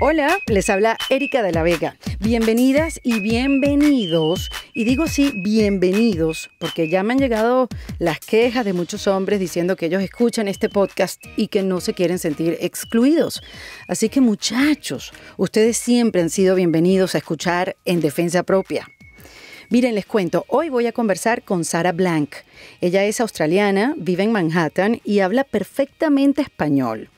Hola, les habla Erika de la Vega. Bienvenidas y bienvenidos. Y digo sí, bienvenidos, porque ya me han llegado las quejas de muchos hombres diciendo que ellos escuchan este podcast y que no se quieren sentir excluidos. Así que muchachos, ustedes siempre han sido bienvenidos a escuchar en defensa propia. Miren, les cuento, hoy voy a conversar con Sara Blank. Ella es australiana, vive en Manhattan y habla perfectamente español.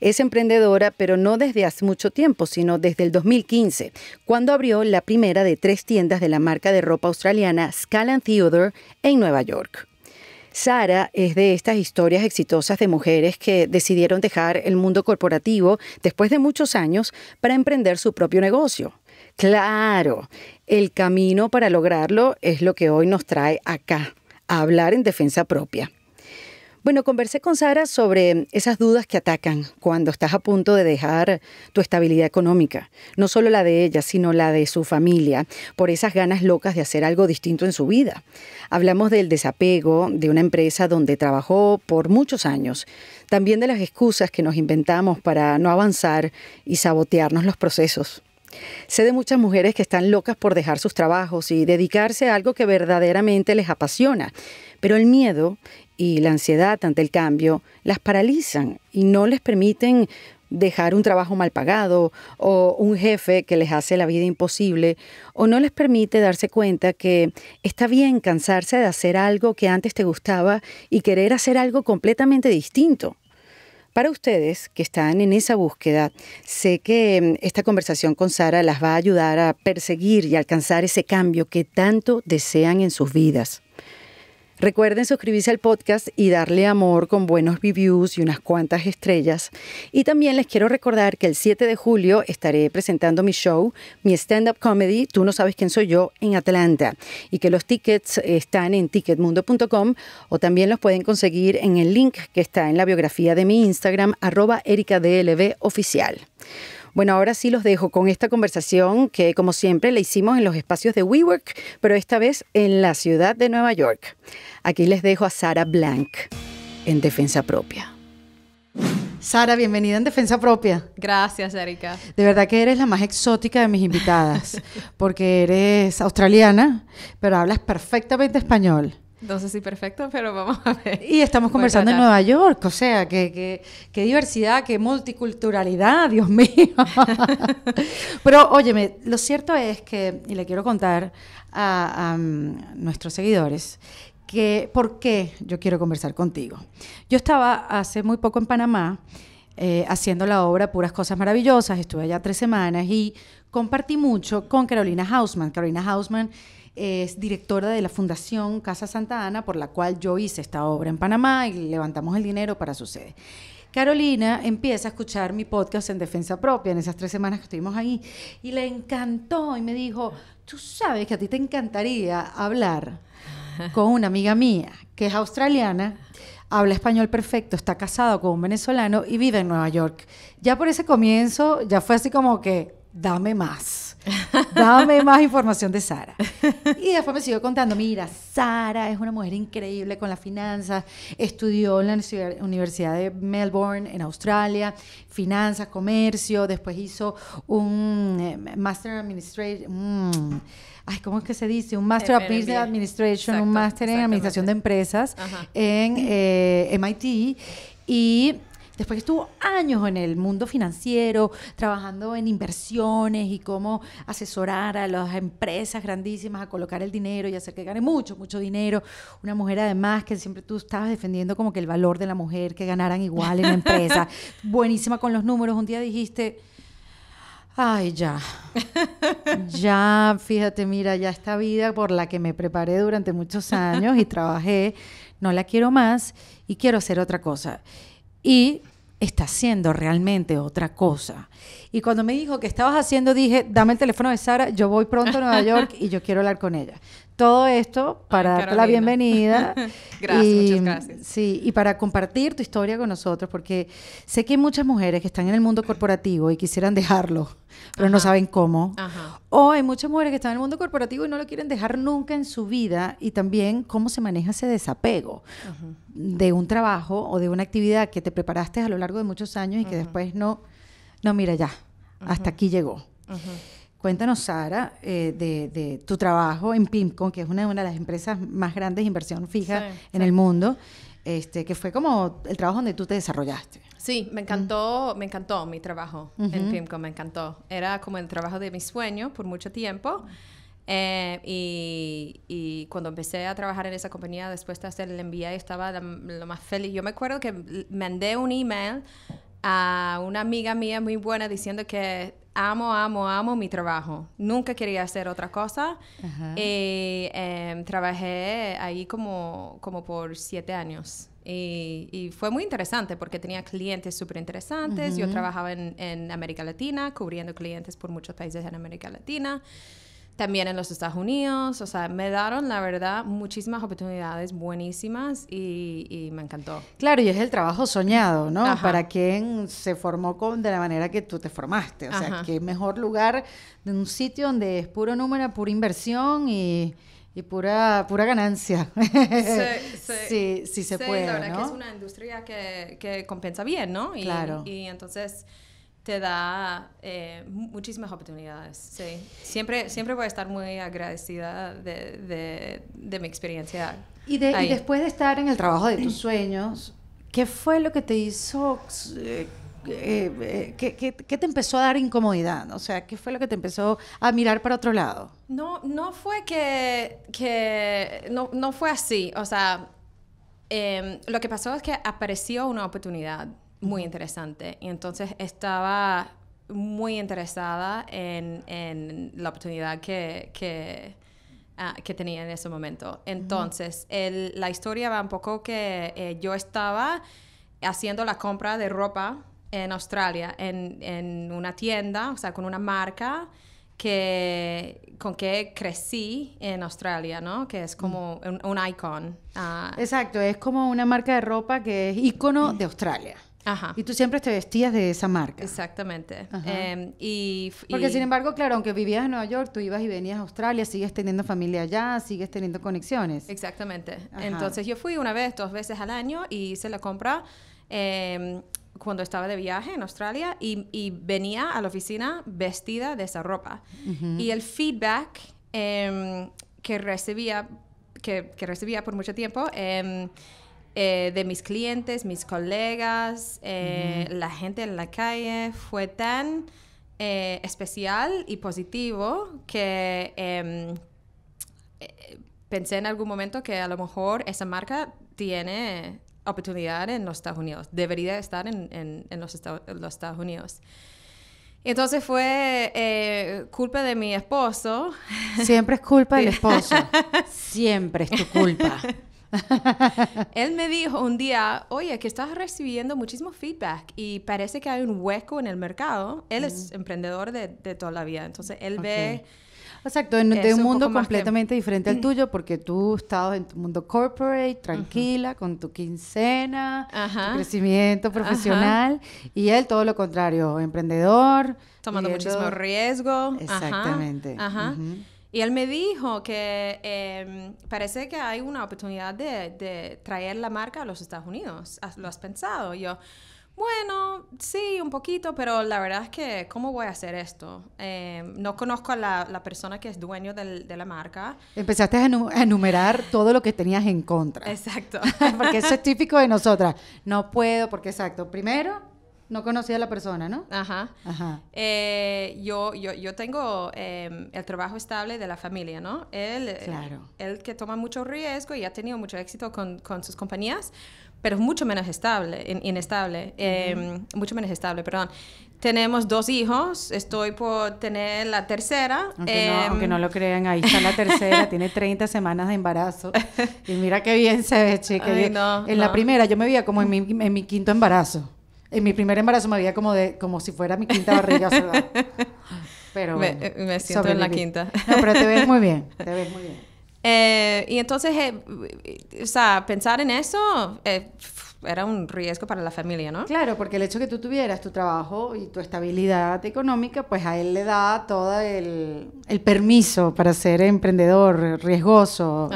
Es emprendedora, pero no desde hace mucho tiempo, sino desde el 2015, cuando abrió la primera de tres tiendas de la marca de ropa australiana Scalan Theodore en Nueva York. Sara es de estas historias exitosas de mujeres que decidieron dejar el mundo corporativo después de muchos años para emprender su propio negocio. Claro, el camino para lograrlo es lo que hoy nos trae acá, a hablar en defensa propia. Bueno, conversé con Sara sobre esas dudas que atacan cuando estás a punto de dejar tu estabilidad económica, no solo la de ella, sino la de su familia, por esas ganas locas de hacer algo distinto en su vida. Hablamos del desapego de una empresa donde trabajó por muchos años, también de las excusas que nos inventamos para no avanzar y sabotearnos los procesos. Sé de muchas mujeres que están locas por dejar sus trabajos y dedicarse a algo que verdaderamente les apasiona, pero el miedo y la ansiedad ante el cambio las paralizan y no les permiten dejar un trabajo mal pagado o un jefe que les hace la vida imposible o no les permite darse cuenta que está bien cansarse de hacer algo que antes te gustaba y querer hacer algo completamente distinto. Para ustedes que están en esa búsqueda, sé que mm, esta conversación con Sara las va a ayudar a perseguir y alcanzar ese cambio que tanto desean en sus vidas. Recuerden suscribirse al podcast y darle amor con buenos reviews y unas cuantas estrellas. Y también les quiero recordar que el 7 de julio estaré presentando mi show, mi stand-up comedy, Tú no sabes quién soy yo, en Atlanta. Y que los tickets están en ticketmundo.com o también los pueden conseguir en el link que está en la biografía de mi Instagram, arroba ericadlboficial. Bueno, ahora sí los dejo con esta conversación que como siempre la hicimos en los espacios de WeWork, pero esta vez en la ciudad de Nueva York. Aquí les dejo a Sara Blank en Defensa Propia. Sara, bienvenida en Defensa Propia. Gracias, Erika. De verdad que eres la más exótica de mis invitadas, porque eres australiana, pero hablas perfectamente español. No sé si perfecto, pero vamos a ver. Y estamos conversando en Nueva York, o sea, qué diversidad, qué multiculturalidad, Dios mío. pero óyeme, lo cierto es que, y le quiero contar a, mm, nuestros seguidores, que por qué yo quiero conversar contigo. Yo estaba hace muy poco en Panamá. Eh, haciendo la obra Puras Cosas Maravillosas. Estuve allá tres semanas y compartí mucho con Carolina Hausman. Carolina Hausman es directora de la Fundación Casa Santa Ana, por la cual yo hice esta obra en Panamá y levantamos el dinero para su sede. Carolina empieza a escuchar mi podcast en defensa propia en esas tres semanas que estuvimos ahí y le encantó y me dijo, tú sabes que a ti te encantaría hablar con una amiga mía que es australiana, habla español perfecto, está casada con un venezolano y vive en Nueva York. Ya por ese comienzo ya fue así como que, dame más. Dame más información de Sara. Y después me siguió contando, mira, Sara es una mujer increíble con las finanzas, estudió en la Universidad de Melbourne, en Australia, finanzas, comercio, después hizo un eh, Master Administration. Mm, ¿cómo es que se dice? Un Master of Business Administration, un Master en Administración de Empresas en eh, MIT. Y después que estuvo años en el mundo financiero, trabajando en inversiones y cómo asesorar a las empresas grandísimas a colocar el dinero y hacer que gane mucho, mucho dinero. Una mujer además que siempre tú estabas defendiendo como que el valor de la mujer, que ganaran igual en la empresa. Buenísima con los números. Un día dijiste... Ay, ya. Ya, fíjate, mira, ya esta vida por la que me preparé durante muchos años y trabajé, no la quiero más y quiero hacer otra cosa y está haciendo realmente otra cosa. Y cuando me dijo que estabas haciendo, dije, dame el teléfono de Sara, yo voy pronto a Nueva York y yo quiero hablar con ella todo esto para darte la bienvenida. gracias, y, Sí, y para compartir tu historia con nosotros, porque sé que hay muchas mujeres que están en el mundo corporativo y quisieran dejarlo, pero no saben cómo. O hay muchas mujeres que están en el mundo corporativo y no lo quieren dejar nunca en su vida y también cómo se maneja ese desapego de un trabajo o de una actividad que te preparaste a lo largo de muchos años y que después no, no, mira ya, hasta aquí llegó. Cuéntanos, Sara, eh, de, tu trabajo en PIMCO, que es una, de las empresas más grandes de inversión fija en el mundo, este, que fue como el trabajo donde tú te desarrollaste. Sí, me encantó, me encantó mi trabajo en PIMCO, me encantó. Era como el trabajo de mis sueños por mucho tiempo. Eh, y, cuando empecé a trabajar en esa compañía, después de hacer el MBA, estaba lo más feliz. Yo me acuerdo que mandé un email a una amiga mía muy buena diciendo que amo, amo, amo mi trabajo. Nunca quería hacer otra cosa. Y eh, em, trabajé ahí como, como por siete años. Y, fue muy interesante porque tenía clientes súper interesantes. Yo trabajaba en, en América Latina, cubriendo clientes por muchos países en América Latina también en los Estados Unidos, o sea, me daron, la verdad, muchísimas oportunidades buenísimas y, me encantó. Claro, y es el trabajo soñado, ¿no? Para quien se formó con, de la manera que tú te formaste, o sea, qué mejor lugar de un sitio donde es puro número, pura inversión y... pura, pura ganancia. Sí, sí. se puede. La verdad que es una industria que, compensa bien, ¿no? claro. Y entonces, te da eh, muchísimas oportunidades. Sí. Siempre, siempre voy a estar muy agradecida de, mi experiencia. Y, después de estar en el trabajo de tus sueños, ¿qué fue lo que te hizo, eh, eh, qué, te empezó a dar incomodidad? O sea, ¿qué fue lo que te empezó a mirar para otro lado? No, no fue que, que no, no fue así. O sea, em, lo que pasó es que apareció una oportunidad muy interesante. Y entonces estaba muy interesada en, la oportunidad que, ah, que, tenía en ese momento. Entonces, la historia va un poco que eh, yo estaba haciendo la compra de ropa en Australia, en, una tienda, o sea, con una marca que, con que crecí en Australia, ¿no? Que es como mm. un, icon. Ah. Exacto, es como una marca de ropa que es icono de Australia. Ajá. Y tú siempre te vestías de esa marca. Exactamente. Em, y, Porque sin embargo, claro, aunque vivías en Nueva York, tú ibas y venías a Australia, sigues teniendo familia allá, sigues teniendo conexiones. Exactamente. Entonces yo fui una vez, dos veces al año y hice la compra. Em, cuando estaba de viaje en Australia y, venía a la oficina vestida de esa ropa. Y el feedback em, que recibía que, recibía por mucho tiempo eh, de mis clientes, mis colegas, eh, la gente en la calle, fue tan eh, especial y positivo que em, pensé en algún momento que a lo mejor esa marca tiene oportunidad en los Estados Unidos, debería estar en, los, Estados, Unidos. Entonces fue culpa de mi esposo. Siempre es culpa del esposo. Siempre es tu culpa. Él me dijo un día, oye, que estás recibiendo muchísimo feedback y parece que hay un hueco en el mercado. Él es mm. emprendedor de, toda la vida, entonces él ve... Exacto, un, mundo completamente diferente al mm. tuyo, porque tú estabas en tu mundo corporate, tranquila, con tu quincena, crecimiento profesional, y él todo lo contrario, emprendedor. Tomando muchísimo riesgo. Exactamente. Ajá. Y él me dijo que em, parece que hay una oportunidad de, traer la marca a los Estados Unidos. ¿Lo has pensado? yo, bueno, sí, un poquito, pero la verdad es que, ¿cómo voy a hacer esto? Em, no conozco a la, persona que es dueño de la marca. Empezaste a enumerar todo lo que tenías en contra. Exacto. porque eso es típico de nosotras. No puedo, porque exacto. Primero, no conocía a la persona, ¿no? Ajá. Eh, yo, yo, tengo em, el trabajo estable de la familia, ¿no? Él, eh, claro. él que toma mucho riesgo y ha tenido mucho éxito con, sus compañías, pero es mucho menos estable, inestable, em, mucho menos estable, perdón. Tenemos dos hijos, estoy por tener la tercera. Aunque, no, em, lo crean, ahí está la tercera, tiene 30 semanas de embarazo. Y mira qué bien se ve, chica. en la primera yo me veía como en mi quinto embarazo. En mi primer embarazo me veía como de como si fuera mi quinta barriga. ¿verdad? pero bueno, me, siento en la quinta. No, pero te ves muy bien, te ves muy bien. Eh, y entonces, eh, o sea, pensar en eso eh, era un riesgo para la familia, ¿no? Claro, porque el hecho de que tú tuvieras tu trabajo y tu estabilidad económica, pues a él le da todo el, permiso para ser emprendedor, riesgoso,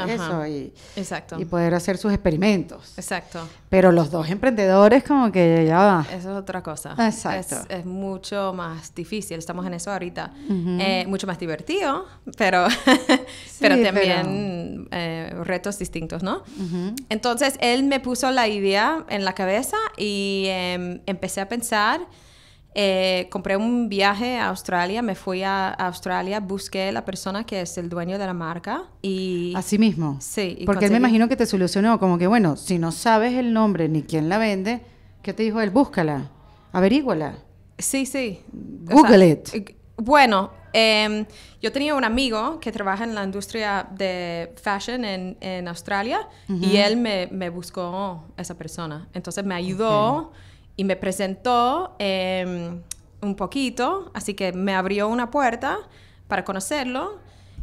y, exacto. y poder hacer sus experimentos. Exacto. Pero los dos emprendedores como que ya Eso es otra cosa. Exacto. Es, mucho más difícil, estamos en eso ahorita. Eh, mucho más divertido, pero, pero también eh, retos distintos, ¿no? Entonces, él me puso la idea en la cabeza y em, empecé a pensar. Eh, compré un viaje a Australia, me fui a, Australia, busqué la persona que es el dueño de la marca y... Así mismo. Sí. Porque me imagino que te solucionó, como que bueno, si no sabes el nombre ni quién la vende, ¿qué te dijo él? Búscala, averíguala. Sí, sí. Google it. Bueno, Em, yo tenía un amigo que trabaja en la industria de fashion en, Australia y él me, buscó esa persona. Entonces me ayudó y me presentó em, un poquito, así que me abrió una puerta para conocerlo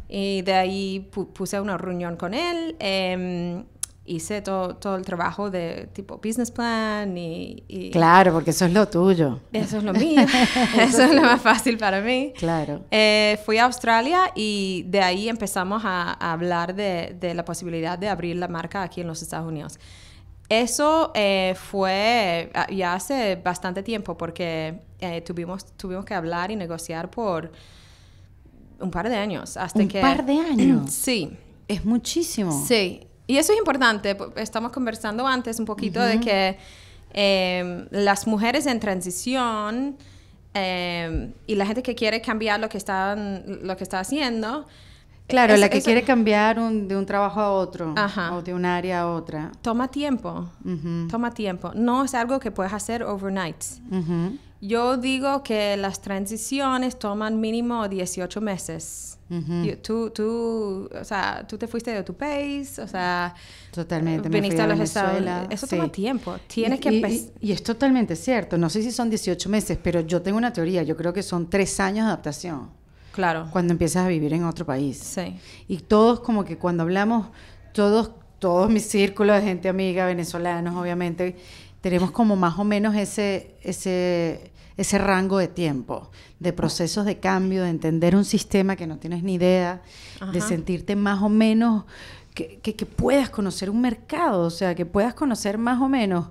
y de ahí puse una reunión con él. Em, hice todo, todo el trabajo de tipo business plan y, Claro, porque eso es lo tuyo. Eso es lo mío. eso es lo más fácil para mí. Claro. Eh, fui a Australia y de ahí empezamos a, hablar de, la posibilidad de abrir la marca aquí en los Estados Unidos. Eso eh, fue ah, ya hace bastante tiempo porque eh, tuvimos, tuvimos que hablar y negociar por un par de años hasta que... Un par de años. sí. Es muchísimo. Sí, y eso es importante, estamos conversando antes un poquito de que em, las mujeres en transición em, y la gente que quiere cambiar lo que, están, lo que está haciendo. Claro, la que quiere cambiar de un trabajo a otro o de un área a otra. Toma tiempo, toma tiempo. No es algo que puedes hacer overnight. Yo digo que las transiciones toman mínimo 18 meses tú, tú, o sea, tú te fuiste de tu país, o sea, totalmente, viniste a, los Estados Eso toma tiempo, tienes que y, es totalmente cierto, no sé si son 18 meses, pero yo tengo una teoría, yo creo que son tres años de adaptación. Claro. Cuando empiezas a vivir en otro país. Sí. Y todos como que cuando hablamos, todos, todos mis círculos de gente amiga, venezolanos, obviamente, tenemos como más o menos ese, ese ese rango de tiempo, de procesos de cambio, de entender un sistema que no tienes ni idea, de sentirte más o menos, que, puedas conocer un mercado, o sea, que puedas conocer más o menos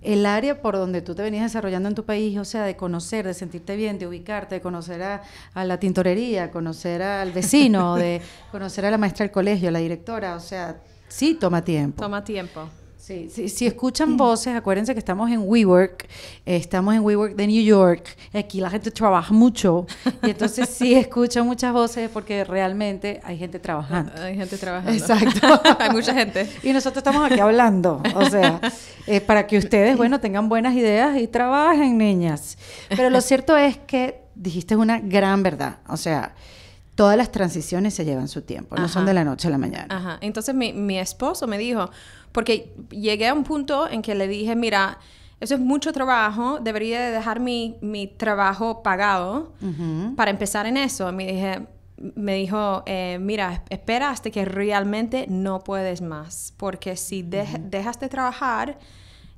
el área por donde tú te venías desarrollando en tu país, o sea, de conocer, de sentirte bien, de ubicarte, de conocer a, la tintorería, conocer al vecino, de conocer a la maestra del colegio, a la directora, o sea, sí toma tiempo. Toma tiempo. Sí, si escuchan mm. voces, acuérdense que estamos en WeWork, eh, estamos en WeWork de New York, aquí la gente trabaja mucho, y entonces sí escuchan muchas voces porque realmente hay gente trabajando. Hay gente trabajando. Exacto. hay mucha gente. Y nosotros estamos aquí hablando, o sea, eh, para que ustedes, bueno, tengan buenas ideas y trabajen, niñas. Pero lo cierto es que dijiste una gran verdad, o sea todas las transiciones se llevan su tiempo, no son de la noche a la mañana. Ajá. Entonces mi, mi esposo me dijo, porque llegué a un punto en que le dije, mira, eso es mucho trabajo, debería dejar mi, mi trabajo pagado para empezar en eso. Y me, dije, me dijo, eh, mira, espera hasta que realmente no puedes más, porque si dejas de trabajar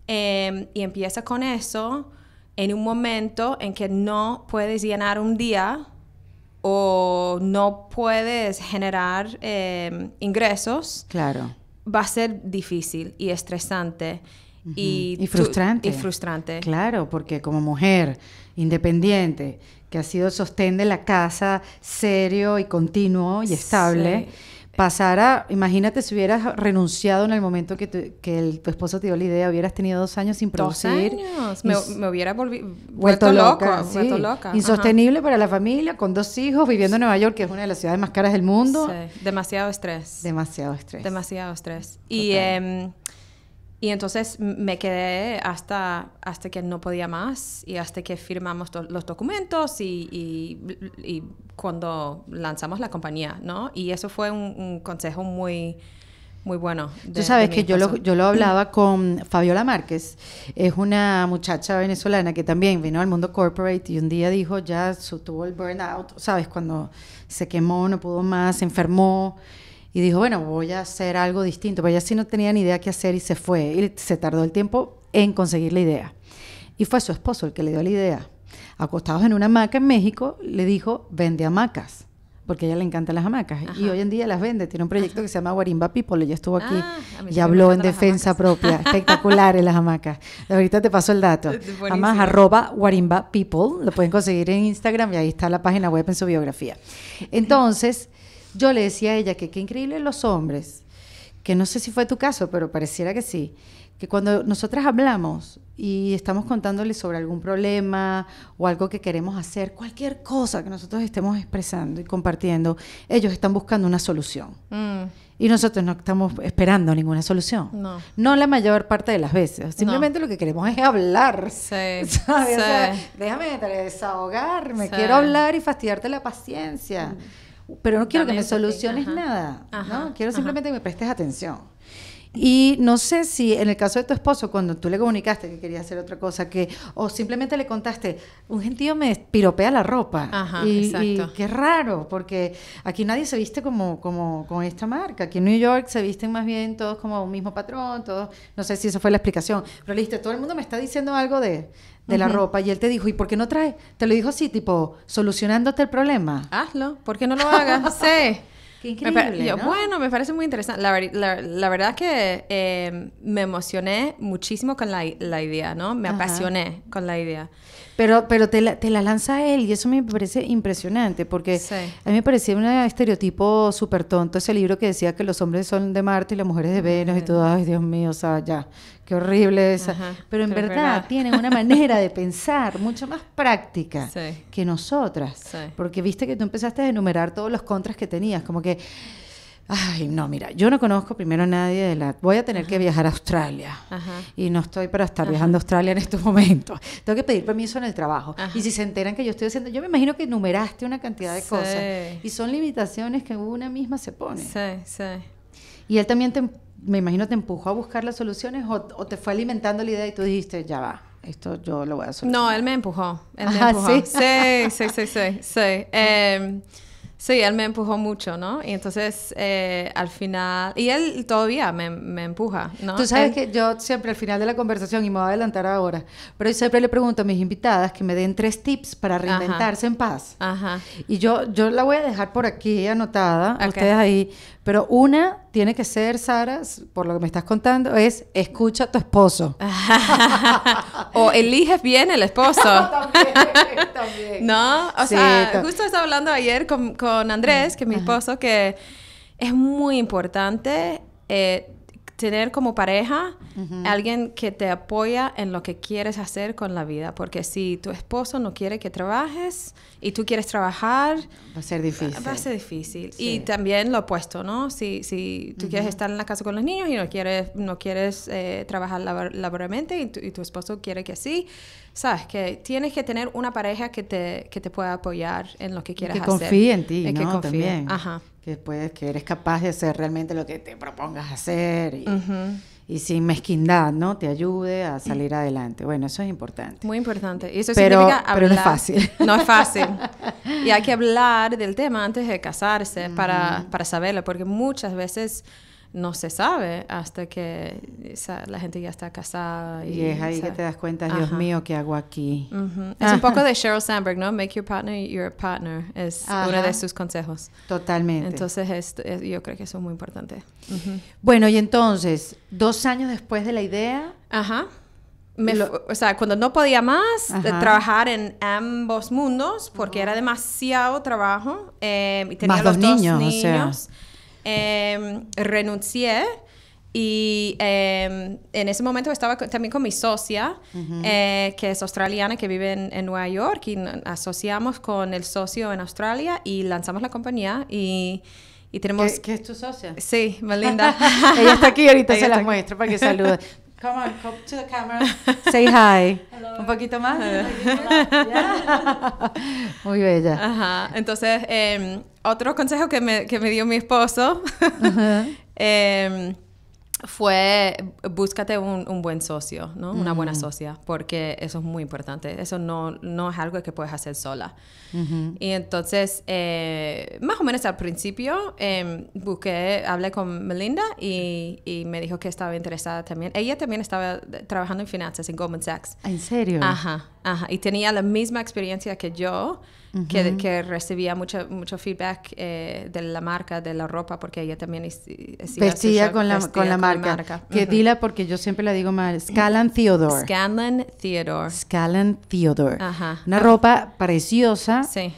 em, y empiezas con eso, en un momento en que no puedes llenar un día o no puedes generar em, ingresos, claro va a ser difícil y estresante. y, frustrante. y frustrante. Claro, porque como mujer independiente, que ha sido sostén de la casa serio y continuo y estable, pasara, imagínate si hubieras renunciado en el momento que, tu, esposo te dio la idea, hubieras tenido dos años sin producir. Dos años. Me, hubiera vuelto, loca, Insostenible para la familia, con dos hijos, viviendo en Nueva York, que es una de las ciudades más caras del mundo. Demasiado estrés. Demasiado estrés. Demasiado estrés. Y y entonces me quedé hasta, hasta que no podía más y hasta que firmamos los documentos y, cuando lanzamos la compañía, ¿no? Y eso fue un, consejo muy, muy bueno. Tú sabes que yo lo, yo lo hablaba con Fabiola Márquez, es una muchacha venezolana que también vino al mundo corporate y un día dijo, ya su, tuvo el burnout, ¿sabes? Cuando se quemó, no pudo más, se enfermó y dijo, bueno, voy a hacer algo distinto. Pero ella sí no tenía ni idea qué hacer y se fue. Y se tardó el tiempo en conseguir la idea. Y fue su esposo el que le dio la idea. Acostados en una hamaca en México, le dijo, vende hamacas. Porque a ella le encantan las hamacas. Y hoy en día las vende. Tiene un proyecto que se llama Guarimba People. Ella estuvo aquí ah, y habló en defensa propia. Espectacular Espectaculares las hamacas. Ahorita te paso el dato. Además, arroba Guarimba People. Lo pueden conseguir en Instagram y ahí está la página web en su biografía. Entonces... Yo le decía a ella que qué increíble los hombres, que no sé si fue tu caso, pero pareciera que sí, que cuando nosotras hablamos y estamos contándole sobre algún problema o algo que queremos hacer, cualquier cosa que nosotros estemos expresando y compartiendo, ellos están buscando una solución. Mm. Y nosotros no estamos esperando ninguna solución. No. la mayor parte de las veces. Simplemente lo que queremos es hablar. déjame desahogarme. Quiero hablar y fastidiarte la paciencia. Mm pero no quiero que me soluciones nada, ¿no? Quiero simplemente que me prestes atención. Y no sé si en el caso de tu esposo, cuando tú le comunicaste que quería hacer otra cosa, que o simplemente le contaste, un gentío me piropea la ropa. Ajá, exacto. qué raro, porque aquí nadie se viste como, como con esta marca. Aquí en New York se visten más bien todos como un mismo patrón, todos, no sé si esa fue la explicación, pero listo, todo el mundo me está diciendo algo de, de la ropa y él te dijo, ¿y por qué no trae Te lo dijo así, tipo, solucionándote el problema. Hazlo, ¿por qué no lo hagas? sé. Qué increíble, Bueno, me parece muy interesante. La, verdad es verdad que eh, me emocioné muchísimo con la, idea, ¿no? Me apasioné con la idea. Pero, pero te, la, lanza él y eso me parece impresionante porque a mí me parecía un estereotipo súper tonto ese libro que decía que los hombres son de Marte y las mujeres de Venus y todo, ay Dios mío, o sea, ya, qué horrible esa. pero en verdad, tienen una manera de pensar mucho más práctica que nosotras. Porque viste que tú empezaste a enumerar todos los contras que tenías, como que Ay, no, mira, yo no conozco primero a nadie de la... Voy a tener que viajar a Australia. Y no estoy para estar viajando a Australia en estos momentos. Tengo que pedir permiso en el trabajo. Y si se enteran que yo estoy haciendo... Yo me imagino que numeraste una cantidad de cosas. Y son limitaciones que una misma se pone. Sí, sí. Y él también, te, me imagino, te empujó a buscar las soluciones o, te fue alimentando la idea y tú dijiste, ya va esto yo lo voy a solucionar. No, él me empujó. Él ah, ¿sí? Sí, sí, sí, sí. sí. Em, Sí, él me empujó mucho, ¿no? Y entonces eh, al final, y él todavía me, empuja, ¿no? Tú sabes que yo siempre al final de la conversación, y me voy a adelantar ahora, pero yo siempre le pregunto a mis invitadas que me den tres tips para reinventarse en paz. Ajá. Y yo, yo la voy a dejar por aquí anotada, ustedes ahí, pero una tiene que ser, Sara, por lo que me estás contando, es escucha a tu esposo. o eliges bien el esposo. también, también. ¿No? O sea, justo estaba hablando ayer con, Andrés, que es mi esposo, que es muy importante eh, tener como pareja alguien que te apoya en lo que quieres hacer con la vida, porque si tu esposo no quiere que trabajes y tú quieres trabajar, va a ser difícil. Va a ser difícil. Y también lo opuesto, ¿no? Si, si tú quieres estar en la casa con los niños y no quieres, no quieres eh, trabajar laboralmente y tu, y tu esposo quiere que sí, sabes que tienes que tener una pareja que te, que te pueda apoyar en lo que quieras hacer. que Confíe en ti, ¿no? Que confíe. También. Que, puedes, que eres capaz de hacer realmente lo que te propongas hacer y, sin mezquindad, ¿no? Te ayude a salir adelante. Bueno, eso es importante. Muy importante. Y eso pero, significa hablar. Pero no es fácil. No es fácil. y hay que hablar del tema antes de casarse para, para saberlo, porque muchas veces no se sabe hasta que la gente ya está casada. Y, es ahí que te das cuenta, Dios mío, ¿qué hago aquí? Es un poco de Sheryl Sandberg, ¿no? Make your partner your partner es uno de sus consejos. Totalmente. Entonces, esto yo creo que eso es muy importante. Bueno, y entonces, dos años después de la idea. Ajá. o sea, cuando no podía más trabajar en ambos mundos porque era demasiado trabajo eh, y tenía más los dos niños. niños eh, renuncié y em, en ese momento estaba también con mi socia, eh, que es australiana, que vive en, Nueva York, y asociamos con el socio en Australia y lanzamos la compañía y, y tenemos... ¿Qué, ¿Qué, es tu socia? Sí, Melinda. Ella está aquí, ahorita se las muestro para que salude. Come on, come to the camera. Say hi. Hello. Un poquito más. Muy bella. Ajá. Entonces, eh, otro consejo que me, que me, dio mi esposo. Em, fue búscate un, buen socio, ¿no? Una buena socia, porque eso es muy importante. Eso no, no es algo que puedes hacer sola. Y entonces, eh, más o menos al principio, em, busqué, hablé con Melinda y, y, me dijo que estaba interesada también. Ella también estaba trabajando en finanzas en Goldman Sachs. ¿En serio? Ajá y tenía la misma experiencia que yo, que, recibía mucho, mucho feedback eh, de la marca, de la ropa, porque ella también vestía con, la, con, la, marca. Que dila porque yo siempre la digo mal, Scanlan Theodore. Scanlan Theodore. Theodore. Una ah. ropa preciosa. Sí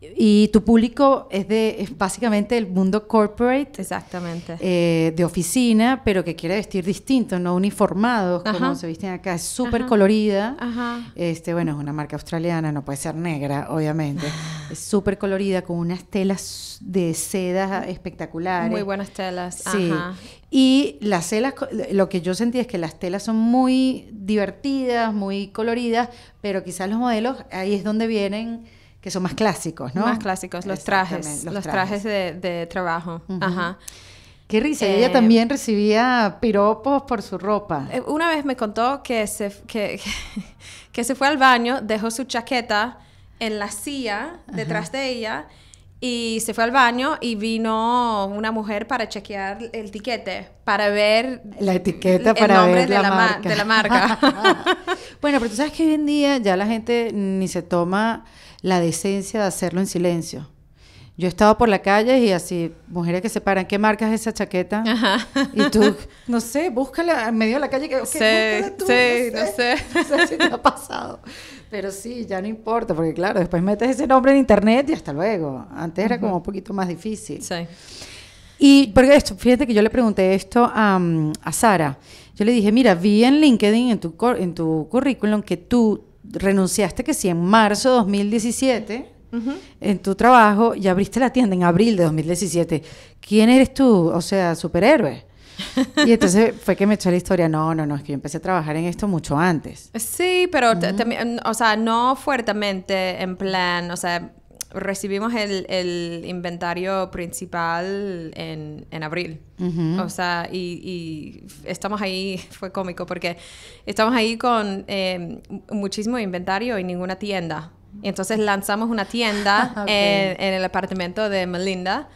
y tu público es de básicamente el mundo corporate. Exactamente. Eh, de oficina, pero que quiere vestir distinto, no uniformados, como se visten acá. Es súper colorida. Este, bueno, es una marca australiana, no puede ser negra, obviamente. es súper colorida, con unas telas de seda espectaculares. Muy buenas telas. Sí. Y las telas, lo que yo sentí es que las telas son muy divertidas, muy coloridas, pero quizás los modelos, ahí es donde vienen que son más clásicos, ¿no? Más clásicos, los trajes, los, trajes. de, trabajo. Ajá. Qué risa, ella eh, también recibía piropos por su ropa. Eh, una vez me contó que se, que, que se fue al baño, dejó su chaqueta en la silla detrás de ella y se fue al baño y vino una mujer para chequear el tiquete, para ver la etiqueta, el nombre de, la, marca. bueno, pero tú sabes que hoy en día ya la gente ni se toma la decencia de hacerlo en silencio. Yo he estado por la calle y así, mujeres que se paran, ¿qué marca es esa chaqueta? Y tú, no sé, búscala en medio de la calle. Que, sí, tú, sí, no sé. No sé. no sé si te ha pasado. Pero sí, ya no importa, porque claro, después metes ese nombre en internet y hasta luego. Antes era como un poquito más difícil. Sí. Y porque esto, fíjate que yo le pregunté esto a, mm, Sara. Yo le dije, mira, vi en LinkedIn, en tu, en tu currículum, que tú renunciaste que sí en marzo de 2017 en tu trabajo y abriste la tienda en abril de 2017. ¿Quién eres tú? O sea, superhéroe. Y entonces fue que me echó la historia, no, no, no, es que yo empecé a trabajar en esto mucho antes. Sí, pero también, o sea, no fuertemente en plan, o sea, recibimos el, inventario principal en, abril. O sea, y, estamos ahí, fue cómico, porque estamos ahí con eh, muchísimo inventario y ninguna tienda. Entonces lanzamos una tienda en, el apartamento de Melinda.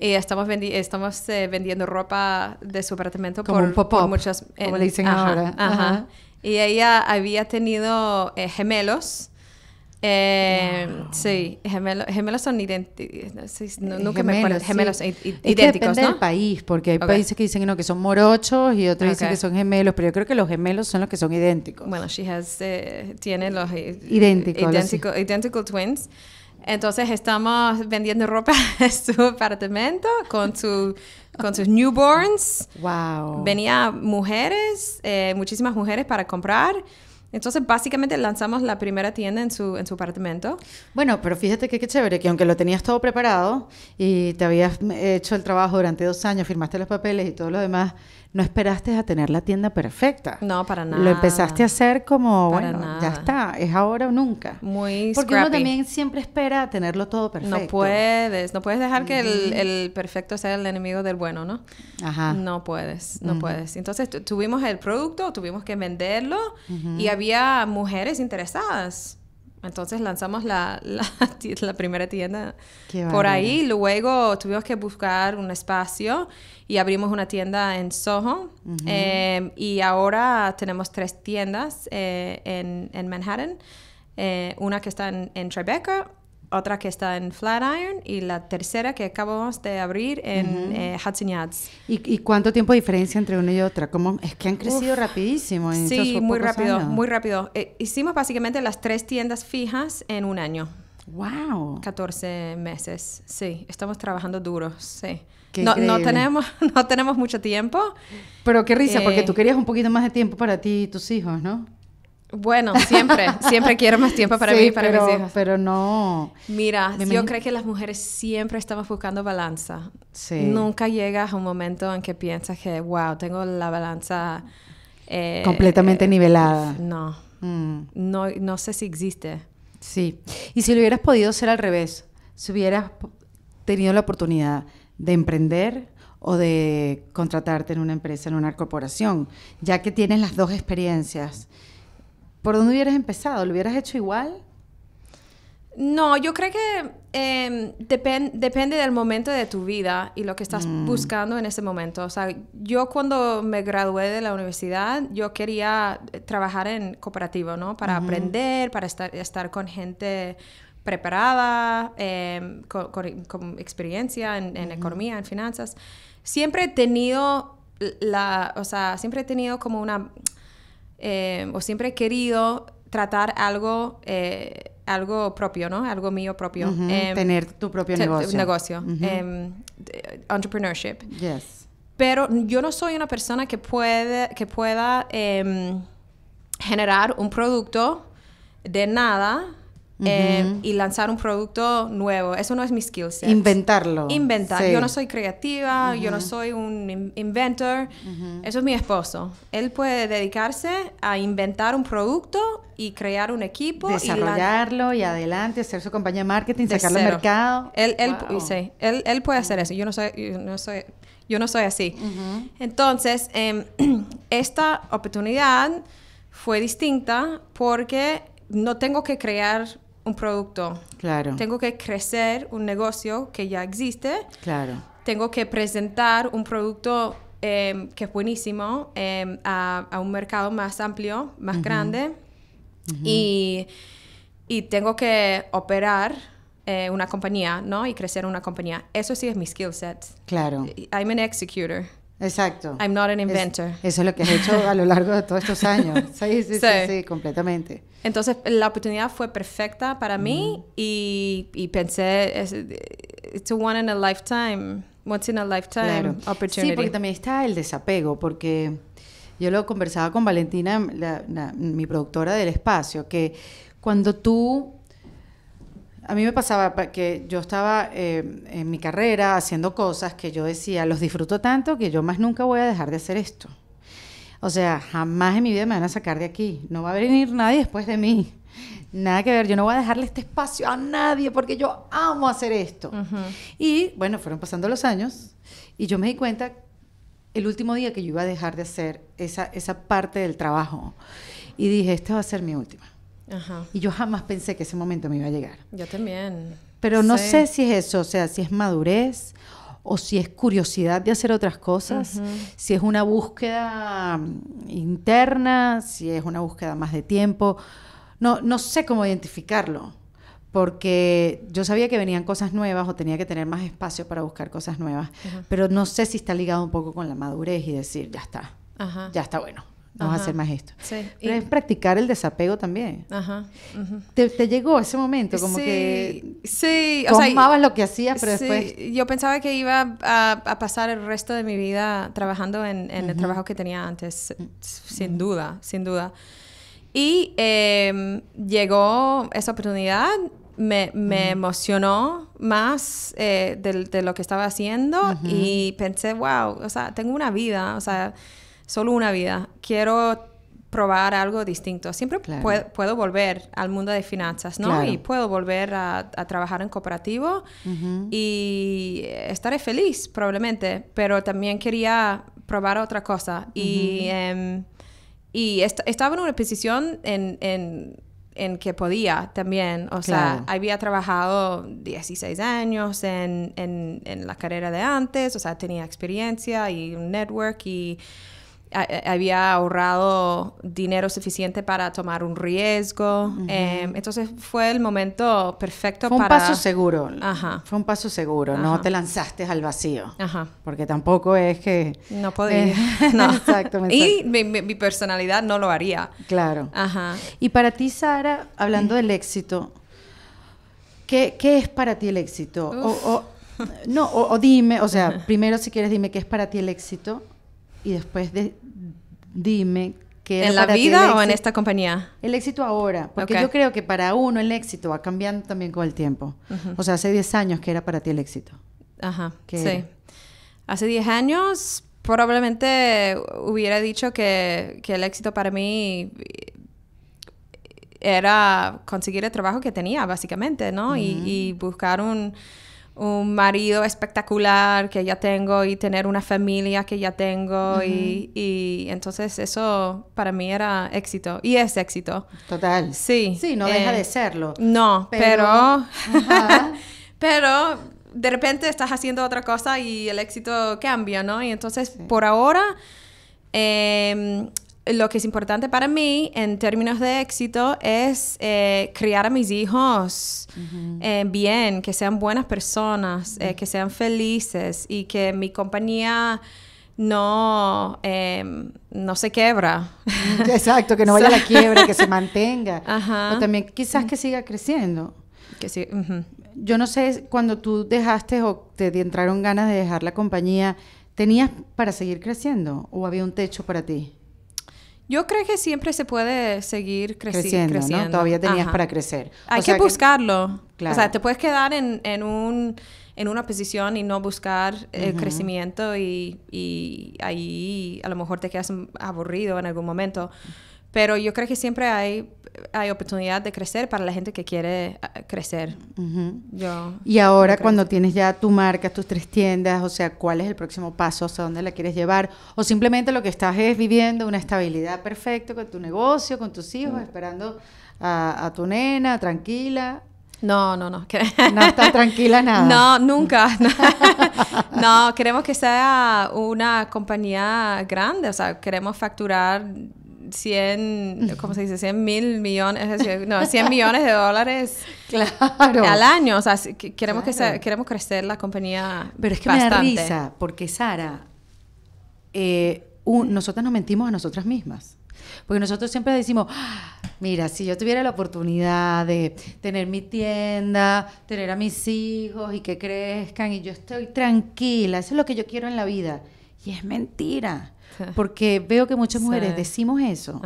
Y estamos, eh, vendiendo ropa de su apartamento Como por, por muchas... como dicen Y ella había tenido eh, gemelos. Eh, Sí, gemelos, gemelos son idénticos. No, eh, nunca me acuerdo. Gemelos idénticos. Es depende ¿no? del país, porque hay países que dicen no, que son morochos y otros dicen que son gemelos, pero yo creo que los gemelos son los que son idénticos. Bueno, she has, eh, tiene los idénticos. identical twins. Entonces estamos vendiendo ropa en su apartamento con, su, con sus newborns. Wow. Venía mujeres, eh, muchísimas mujeres para comprar. Entonces, básicamente lanzamos la primera tienda en su, en su apartamento. Bueno, pero fíjate que qué chévere, que aunque lo tenías todo preparado y te habías hecho el trabajo durante dos años, firmaste los papeles y todo lo demás, no esperaste a tener la tienda perfecta. No, para nada. Lo empezaste a hacer como, bueno, ya está, es ahora o nunca. Muy Porque uno también siempre espera a tenerlo todo perfecto. No puedes, no puedes dejar que el, perfecto sea el enemigo del bueno, ¿no? Ajá. No puedes, no puedes. Entonces tuvimos el producto, tuvimos que venderlo y había mujeres interesadas. Entonces lanzamos la, la, primera tienda por ahí. Luego tuvimos que buscar un espacio y abrimos una tienda en Soho. Em, y ahora tenemos tres tiendas eh, en, Manhattan. Eh, una que está en, en Tribeca, otra que está en Flatiron y la tercera que acabamos de abrir en eh, Hudson Yards. ¿Y, cuánto tiempo diferencia entre una y otra? ¿Cómo? Es que han crecido rapidísimo. En sí, muy rápido, muy eh, rápido. hicimos básicamente las tres tiendas fijas en un año. ¡Wow! 14 meses, sí. Estamos trabajando duro, sí. No, tenemos, no tenemos mucho tiempo. Pero qué risa, porque eh, tú querías un poquito más de tiempo para ti y tus hijos, ¿no? Bueno, siempre, siempre quiero más tiempo para mí y para pero, mis hijos. Pero no. Mira, yo creo que las mujeres siempre estamos buscando balanza. Sí. Nunca llegas a un momento en que piensas que, wow, tengo la balanza. Eh, Completamente eh, nivelada. No. Mm. no. No sé si existe. Sí. Y si lo hubieras podido hacer al revés, si hubieras tenido la oportunidad de emprender o de contratarte en una empresa, en una corporación, ya que tienes las dos experiencias ¿por dónde hubieras empezado? ¿Lo hubieras hecho igual? No, yo creo que em, depende del momento de tu vida y lo que estás mm. buscando en ese momento. O sea, yo cuando me gradué de la universidad, yo quería eh, trabajar en cooperativo, ¿no? Para aprender, para estar, estar con gente preparada, em, con, experiencia en, economía, en finanzas. Siempre he tenido la, o sea, siempre he tenido como una eh, o siempre he querido tratar algo, eh, algo propio, ¿no? Algo mío propio. Em, tener tu propio negocio. Negocio. Em, entrepreneurship. Yes. Pero yo no soy una persona que, puede, que pueda em, generar un producto de nada eh, y lanzar un producto nuevo. Eso no es mi skill set. Inventarlo. Inventar. Yo no soy creativa, yo no soy un inventor. Eso es mi esposo. Él puede dedicarse a inventar un producto y crear un equipo. Desarrollarlo y, adelante, hacer su compañía de marketing, sacarlo al mercado. Él, él, puede hacer eso. Yo no soy, yo no soy, yo no soy así. Entonces, em, esta oportunidad fue distinta porque no tengo que crear un producto. Claro. Tengo que crecer un negocio que ya existe. Claro. Tengo que presentar un producto em, que es buenísimo em, a, un mercado más amplio, más grande. y, tengo que operar eh, una compañía, ¿no? Y crecer una compañía. Eso sí es mi skill set. Claro. I'm an executor. Exacto. I'm not an inventor. eso es lo que has hecho a lo largo de todos estos años. Sí, sí, sí, completamente. Entonces, la oportunidad fue perfecta para mí y, pensé, it's a one in a lifetime, once in a lifetime opportunity. Sí, porque también está el desapego, porque yo lo conversaba con Valentina, mi productora del espacio, que cuando tú a mí me pasaba que yo estaba eh, en mi carrera haciendo cosas que yo decía, los disfruto tanto que yo más nunca voy a dejar de hacer esto. O sea, jamás en mi vida me van a sacar de aquí. No va a venir nadie después de mí. Nada que ver, yo no voy a dejarle este espacio a nadie porque yo amo hacer esto. Y bueno, fueron pasando los años y yo me di cuenta el último día que yo iba a dejar de hacer esa, esa parte del trabajo. Y dije, esta va a ser mi última. Y yo jamás pensé que ese momento me iba a llegar. Yo también. Pero no sé si es eso, o sea, si es madurez o si es curiosidad de hacer otras cosas, si es una búsqueda mm, interna, si es una búsqueda más de tiempo. No, no sé cómo identificarlo, porque yo sabía que venían cosas nuevas o tenía que tener más espacio para buscar cosas nuevas, pero no sé si está ligado un poco con la madurez y decir, ya está, ya está bueno, Vamos a hacer más esto. Sí. Pero es practicar el desapego también. Ajá. te, llegó ese momento, como que sí. O tomabas lo que hacías, pero después... Yo pensaba que iba a, pasar el resto de mi vida trabajando en, el trabajo que tenía antes, mm. sin duda, sin duda. Y em, llegó esa oportunidad, me, emocionó más eh, de, de, lo que estaba haciendo y pensé, wow, o sea, tengo una vida, o sea solo una vida, quiero probar algo distinto. Siempre puedo, volver al mundo de finanzas, ¿no? Y puedo volver a, trabajar en cooperativo y estaré feliz probablemente, pero también quería probar otra cosa. Y, em, y estaba en una posición en, en, en que podía también, o sea, había trabajado 16 años en, en la carrera de antes, o sea, tenía experiencia y un network y eh, había ahorrado dinero suficiente para tomar un riesgo. Em, entonces fue el momento perfecto para... Fue un paso seguro. Fue un paso seguro. No te lanzaste al vacío. Porque tampoco es que... No podía. Eh, no. y mi, personalidad no lo haría. Claro. Y para ti, Sara, hablando del éxito, ¿qué, es para ti el éxito? no, o, dime, o sea, primero si quieres dime qué es para ti el éxito y después dime qué... ¿En la vida o en esta compañía? El éxito ahora, porque yo creo que para uno el éxito va cambiando también con el tiempo. O sea, hace 10 años que era para ti el éxito. Ajá, que sí. Hace 10 años probablemente hubiera dicho que, el éxito para mí era conseguir el trabajo que tenía, básicamente, ¿no? y mm. buscar un un marido espectacular que ya tengo y tener una familia que ya tengo y, entonces eso para mí era éxito y es éxito. Total. Sí. Sí, no deja de eh, serlo. No, pero... Pero, de repente estás haciendo otra cosa y el éxito cambia, ¿no? Y entonces por ahora... Em, lo que es importante para mí en términos de éxito es eh, criar a mis hijos eh, bien, que sean buenas personas, eh, que sean felices y que mi compañía no, no se quebra. Exacto, que no vaya a la quiebra, que se mantenga. O también quizás que siga creciendo. Yo no sé, cuando tú dejaste o te entraron ganas de dejar la compañía, ¿tenías para seguir creciendo o había un techo para ti? Yo creo que siempre se puede seguir creciendo. creciendo. ¿no? Todavía tenías para crecer. Hay que buscarlo. O sea, te puedes quedar en, un, en una posición y no buscar el eh, crecimiento y, y, ahí a lo mejor te quedas aburrido en algún momento. Pero yo creo que siempre hay, hay oportunidad de crecer para la gente que quiere eh, crecer. y ahora cuando tienes ya tu marca, tus tres tiendas, o sea, ¿cuál es el próximo paso? ¿Hasta dónde la quieres llevar? O simplemente lo que estás es viviendo una estabilidad perfecta con tu negocio, con tus hijos, mm. esperando a, tu nena, tranquila. No, no, no. no está tranquila nada. No, nunca. No. no. queremos que sea una compañía grande, o sea, queremos facturar 100, ¿cómo se dice? 100 mil millones, no, 100 millones de dólares al año. O sea, queremos, que queremos crecer la compañía Pero es que bastante. me porque Sara, eh, nosotras nos mentimos a nosotras mismas. Porque nosotros siempre decimos, ah, mira, si yo tuviera la oportunidad de tener mi tienda, tener a mis hijos y que crezcan y yo estoy tranquila, eso es lo que yo quiero en la vida. Y es mentira. Porque veo que muchas mujeres decimos eso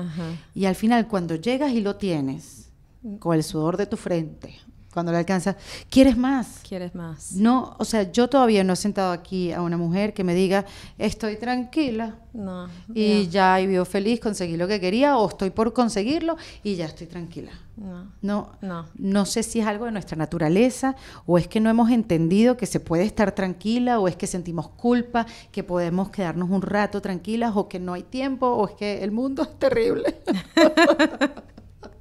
y al final cuando llegas y lo tienes, mm. con el sudor de tu frente, cuando le alcanza, quieres más. Quieres más. No, o sea, yo todavía no he sentado aquí a una mujer que me diga, estoy tranquila. No. Y ya y vivo feliz, conseguí lo que quería o estoy por conseguirlo y ya estoy tranquila. No. No. No, no sé si es algo de nuestra naturaleza o es que no hemos entendido que se puede estar tranquila o es que sentimos culpa, que podemos quedarnos un rato tranquilas o que no hay tiempo o es que el mundo es terrible.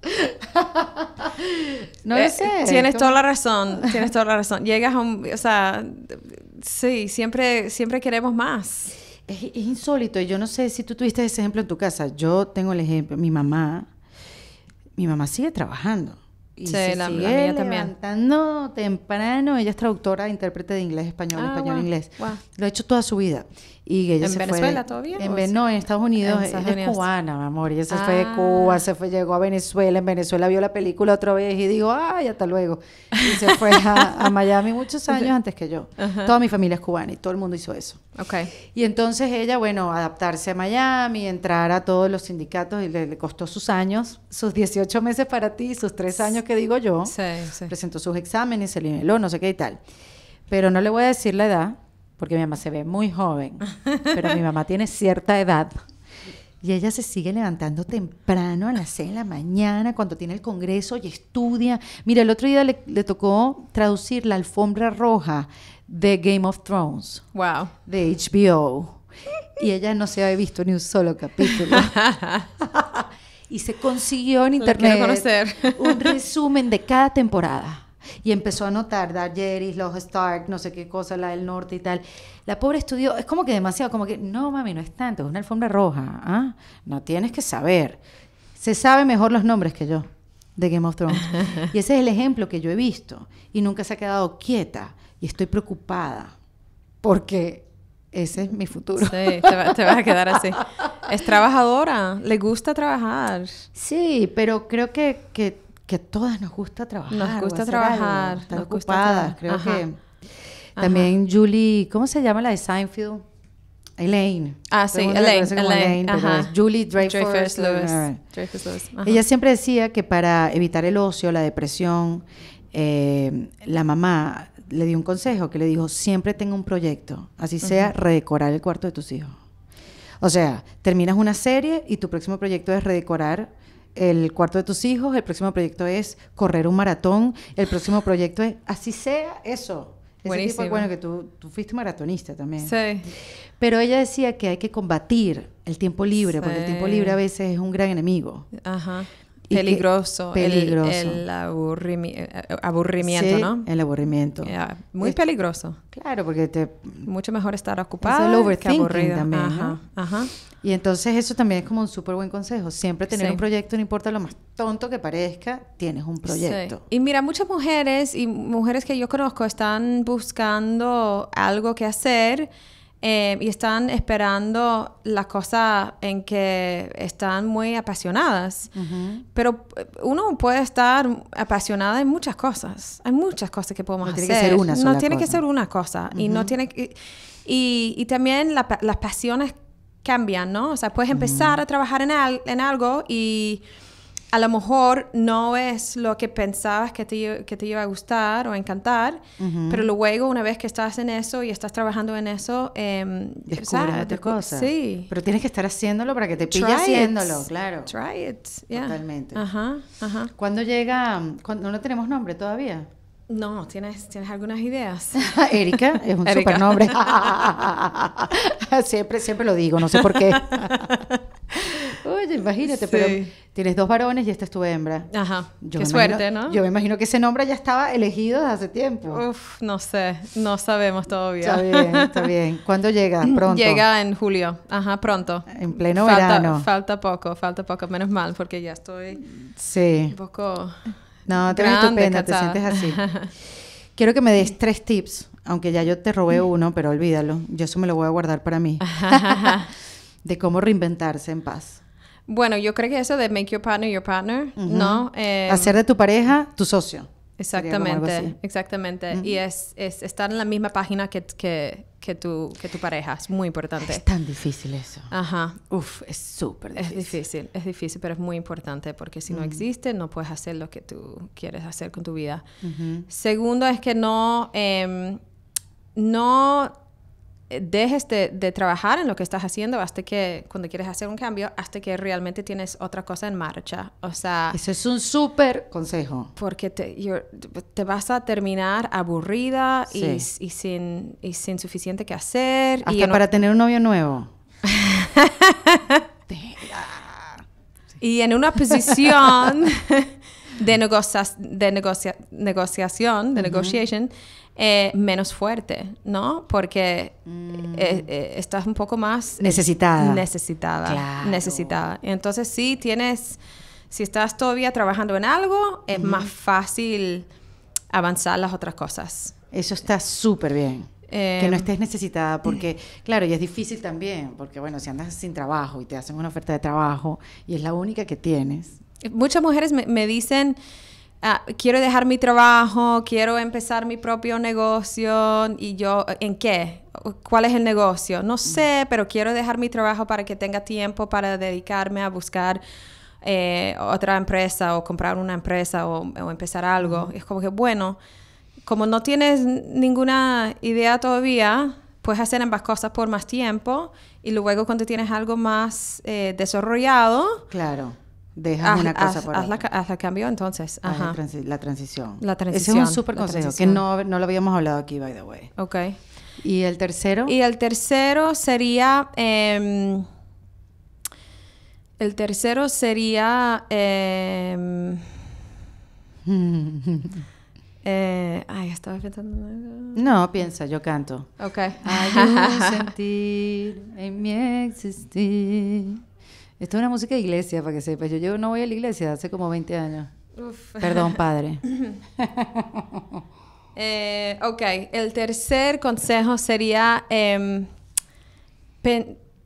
no eh, tienes toda la razón, tienes toda la razón. Llegas a un, o sea, sí, siempre, siempre queremos más. Es, insólito y yo no sé si tú tuviste ese ejemplo en tu casa. Yo tengo el ejemplo, mi mamá, mi mamá sigue trabajando. Y sí, la, sigue la mía levantando temprano. Ella es traductora, intérprete de inglés, español, ah, español, inglés. Lo ha hecho toda su vida. Y ella ¿En Venezuela fue todavía? En, no, en Estados Unidos. es cubana, mi amor. Y se fue de ah. Cuba, se fue, llegó a Venezuela. En Venezuela vio la película otra vez y dijo, ¡ay, hasta luego! Y se fue a, Miami muchos años antes que yo. Toda mi familia es cubana y todo el mundo hizo eso. Okay. Y entonces ella, bueno, adaptarse a Miami, entrar a todos los sindicatos y le, costó sus años, sus 18 meses para ti, sus 3 años que digo yo. Sí, sí. Presentó sus exámenes, se le no sé qué y tal. Pero no le voy a decir la edad porque mi mamá se ve muy joven, pero mi mamá tiene cierta edad. Y ella se sigue levantando temprano a las 6 de la mañana cuando tiene el congreso y estudia. Mira, el otro día le, tocó traducir la alfombra roja de Game of Thrones. Wow. De HBO. Y ella no se había visto ni un solo capítulo. y se consiguió en internet un resumen de cada temporada. Y empezó a notar Darjeelis, los Stark, no sé qué cosa, la del norte y tal. La pobre estudió, es como que demasiado, como que, no mami, no es tanto, es una alfombra roja, ¿ah? no tienes que saber. Se sabe mejor los nombres que yo de Game of Thrones. y ese es el ejemplo que yo he visto. Y nunca se ha quedado quieta. Y estoy preocupada porque ese es mi futuro. Sí, te, te, vas a quedar así. Es trabajadora, le gusta trabajar. Sí, pero creo que, que que a todas nos gusta trabajar. Nos gusta trabajar. creo que. También Julie, ¿cómo se llama la de Seinfeld? Elaine. Ah, sí, Elaine. Julie Dreyfus, Dreyfus Lewis. Ella siempre decía que para evitar el ocio, la depresión, eh, la mamá le dio un consejo que le dijo, siempre tenga un proyecto, así sea redecorar el cuarto de tus hijos. O sea, terminas una serie y tu próximo proyecto es redecorar el cuarto de tus hijos, el próximo proyecto es correr un maratón, el próximo proyecto es, así sea, eso. Ese bueno, que tú, tú, fuiste maratonista también. Sí. Pero ella decía que hay que combatir el tiempo libre, porque el tiempo libre a veces es un gran enemigo. Ajá peligroso, peligroso. El, eh, eh, el aburrimiento, sí, El aburrimiento. Muy peligroso. Claro, porque te... Mucho mejor estar ocupado es overthinking También, ajá, ajá. Y entonces eso también es como un súper buen consejo. Siempre tener un proyecto, no importa lo más tonto que parezca, tienes un proyecto. Y mira, muchas mujeres y mujeres que yo conozco están buscando algo que hacer eh, y están esperando las cosas en que están muy apasionadas. Pero eh, uno puede estar apasionada en muchas cosas. Hay muchas cosas que podemos no hacer. Tiene que ser una sola no tiene que ser una cosa. Y no tiene que, y, y, también las pasiones cambian, ¿no? O sea, puedes empezar a trabajar en, en algo y a lo mejor no es lo que pensabas que te, iba a gustar o encantar, pero luego una vez que estás en eso y estás trabajando en eso, eh, descubres otra cosa. Sí. Pero tienes que estar haciéndolo para que te pille haciéndolo, claro. Try it. Totalmente. Ajá, ajá. ¿Cuándo llega? ¿No tenemos nombre todavía? No, tienes, algunas ideas. Erika es un supernombre. siempre, siempre lo digo, no sé por qué. Oye, imagínate, pero tienes dos varones y esta es tu hembra. Ajá. Qué suerte, ¿no? Yo me imagino que ese nombre ya estaba elegido desde hace tiempo. Uf, no sé, no sabemos todavía. Está bien, está bien. ¿Cuándo llega? Pronto. Llega en julio. Ajá, pronto. En pleno verano. Falta poco, falta poco, menos mal porque ya estoy Sí. un poco No, te ves estupenda, te sientes así. Quiero que me des tres tips, aunque ya yo te robé uno, pero olvídalo. Yo eso me lo voy a guardar para mí. de cómo reinventarse en paz. Bueno, yo creo que eso de make your partner your partner, ¿no? Eh, hacer de tu pareja tu socio. Exactamente, exactamente. Y es, estar en la misma página que, que, que, tu, que tu pareja, es muy importante. Es tan difícil eso. Ajá. Uf, es súper difícil. Es difícil, es difícil, pero es muy importante porque si no existe, no puedes hacer lo que tú quieres hacer con tu vida. Segundo es que no, em, no eh, dejes de, trabajar en lo que estás haciendo hasta que, cuando quieres hacer un cambio, hasta que realmente tienes otra cosa en marcha. O sea... Eso es un súper consejo. Porque te, te, vas a terminar aburrida y, sin, suficiente que hacer. Hasta para tener un novio nuevo. y en una posición de, negocia de negociación, de eh, menos fuerte, ¿no? Porque mm. eh, eh, estás un poco más... Necesitada. Necesitada. Necesitada. Entonces sí, tienes... Si estás todavía trabajando en algo, es más fácil avanzar las otras cosas. Eso está súper bien. que no em, estés necesitada, porque claro, y es difícil también, porque bueno, si andas sin trabajo y te hacen una oferta de trabajo y es la única que tienes. Muchas mujeres me, me dicen, Ah, quiero dejar mi trabajo, quiero empezar mi propio negocio y yo, ¿en qué? ¿Cuál es el negocio? No mm. sé, pero quiero dejar mi trabajo para que tenga tiempo para dedicarme a buscar eh, otra empresa o comprar una empresa o, empezar algo. Es como que, bueno, como no tienes ninguna idea todavía, puedes hacer ambas cosas por más tiempo y luego cuando tienes algo más eh, desarrollado, claro deja una cosa haz, por haz La, haz el cambio entonces. Ajá. La, transición. La transición. Ese es un súper consejo que no, no lo habíamos hablado aquí, by the way. Ok. ¿Y el tercero? Y el tercero sería... Eh, el tercero sería... Eh, eh, ay, estaba pensando. No, piensa, yo canto. Ok. Hay un sentir en mi existir. Esto es una música de iglesia, para que sepas. Yo, no voy a la iglesia hace como 20 años. Perdón, padre. Eh, ok, el tercer consejo sería em,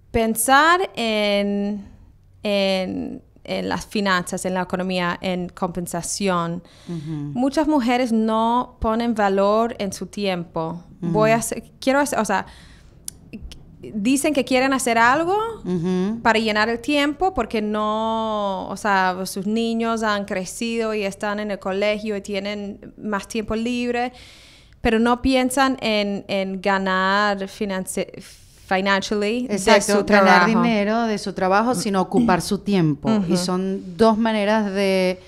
pensar en, en, las finanzas, en la economía, en compensación. Muchas mujeres no ponen valor en su tiempo. Voy a quiero hacer, o sea, dicen que quieren hacer algo para llenar el tiempo porque no, o sea, sus niños han crecido y están en el colegio y tienen más tiempo libre, pero no piensan en, ganar financially Exacto, su ganar dinero de su trabajo, sino ocupar su tiempo. Y son dos maneras de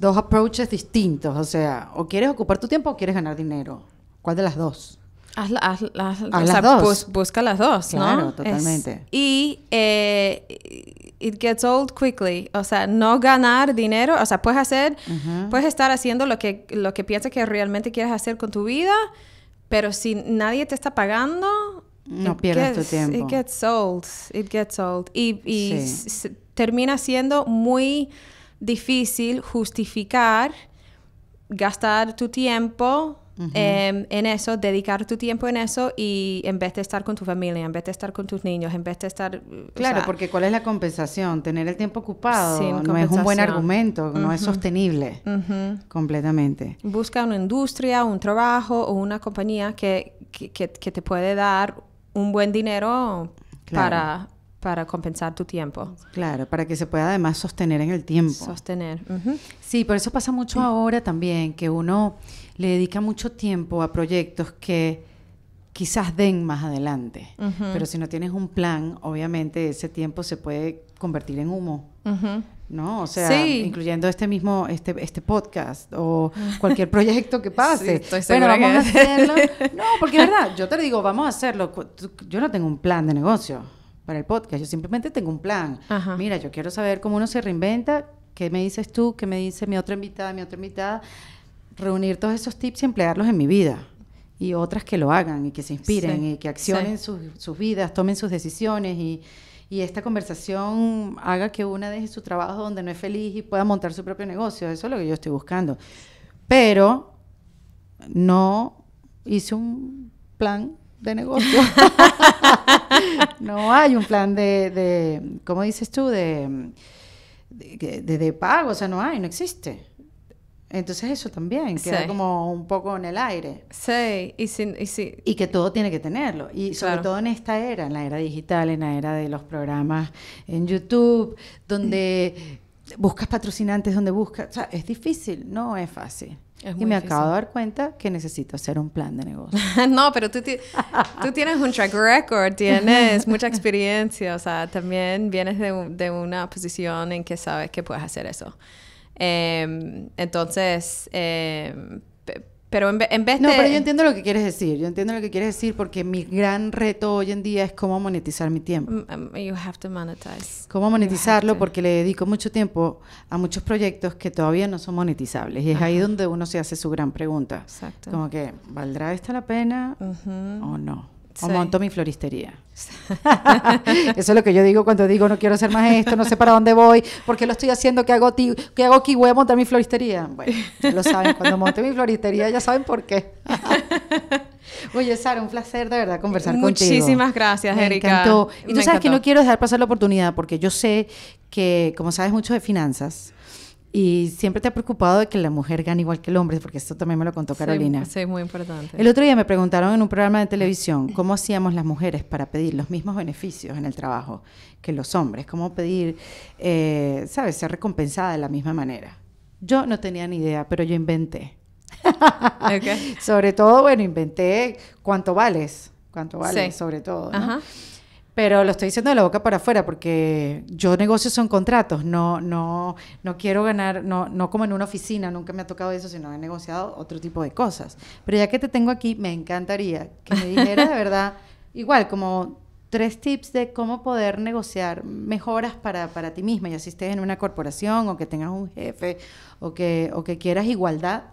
dos approaches distintos. O sea, o quieres ocupar tu tiempo o quieres ganar dinero. ¿Cuál de las dos? Haz, las busca las dos, claro, totalmente. y eh, it gets old quickly. O sea, no ganar dinero. O sea, puedes hacer, puedes estar haciendo lo que, lo que piensas que realmente quieres hacer con tu vida, pero si nadie te está pagando. No pierdas tu tiempo. It gets old. It gets old. Y, termina siendo muy difícil justificar gastar tu tiempo Em, en eso, dedicar tu tiempo en eso y en vez de estar con tu familia, en vez de estar con tus niños, en vez de estar... Claro, porque ¿cuál es la compensación? Tener el tiempo ocupado no es un buen argumento, no es sostenible completamente. Busca una industria, un trabajo o una compañía que, que, que te puede dar un buen dinero para para compensar tu tiempo. Claro, para que se pueda además sostener en el tiempo. Sostener. Sí, por eso pasa mucho mm. ahora también, que uno le dedica mucho tiempo a proyectos que quizás den más adelante, pero si no tienes un plan, obviamente ese tiempo se puede convertir en humo. ¿no? O sea, incluyendo este mismo, este, este podcast o cualquier proyecto que pase. vamos a hacerlo. No, porque es verdad, yo te digo, vamos a hacerlo. Yo no tengo un plan de negocio para el podcast. Yo simplemente tengo un plan. Mira, yo quiero saber cómo uno se reinventa, qué me dices tú, qué me dice mi otra invitada, mi otra invitada. Reunir todos esos tips y emplearlos en mi vida. Y otras que lo hagan y que se inspiren y que accionen sus, sus, vidas, tomen sus decisiones y, y esta conversación haga que una deje su trabajo donde no es feliz y pueda montar su propio negocio. Eso es lo que yo estoy buscando. Pero no hice un plan de negocio. no hay un plan de, de ¿cómo dices tú? De, de, de, pago, o sea, no hay, no existe. Entonces eso también queda como un poco en el aire. Sí, y, y que todo tiene que tenerlo. Y sobre todo en esta era, en la era digital, en la era de los programas en YouTube, donde buscas patrocinantes, donde buscas... O sea, es difícil, no es fácil y me acabo de dar cuenta que necesito hacer un plan de negocio. no, pero tú, tú, tienes un track record, tienes mucha experiencia, o sea, también vienes de, una posición en que sabes que puedes hacer eso. Em, entonces, eh, pero en, en vez de... No, pero yo entiendo lo que quieres decir. Yo entiendo lo que quieres decir porque mi gran reto hoy en día es cómo monetizar mi tiempo. Mm, um, you have to monetize. Cómo monetizarlo porque le dedico mucho tiempo a muchos proyectos que todavía no son monetizables. Y es ahí donde uno se hace su gran pregunta. Exacto. Como que, ¿valdrá esta la pena o no? o monto mi floristería. Eso es lo que yo digo cuando digo no quiero hacer más esto, no sé para dónde voy, porque lo estoy haciendo, ¿qué hago, hago aquí? Voy a montar mi floristería. Bueno, ya lo saben, cuando monté mi floristería ya saben por qué. Oye, Sara, un placer de verdad conversar contigo. Muchísimas gracias, Me Erika. Encantó. Y tú sabes que no quiero dejar pasar la oportunidad porque yo sé que, como sabes mucho de finanzas, y siempre te ha preocupado de que la mujer gane igual que el hombre, porque eso también me lo contó Carolina. Sí, es muy importante. El otro día me preguntaron en un programa de televisión cómo hacíamos las mujeres para pedir los mismos beneficios en el trabajo que los hombres, cómo pedir, eh, ¿sabes?, ser recompensada de la misma manera. Yo no tenía ni idea, pero yo inventé. Sobre todo, bueno, inventé cuánto vales, cuánto vales, sobre todo pero lo estoy diciendo de la boca para afuera porque yo negocio son contratos, no, no, no quiero ganar, no, no como en una oficina, nunca me ha tocado eso, sino he negociado otro tipo de cosas. Pero ya que te tengo aquí, me encantaría que me dijeras de verdad, igual como tres tips de cómo poder negociar mejoras para, para ti misma, ya si estés en una corporación o que tengas un jefe o que, o que quieras igualdad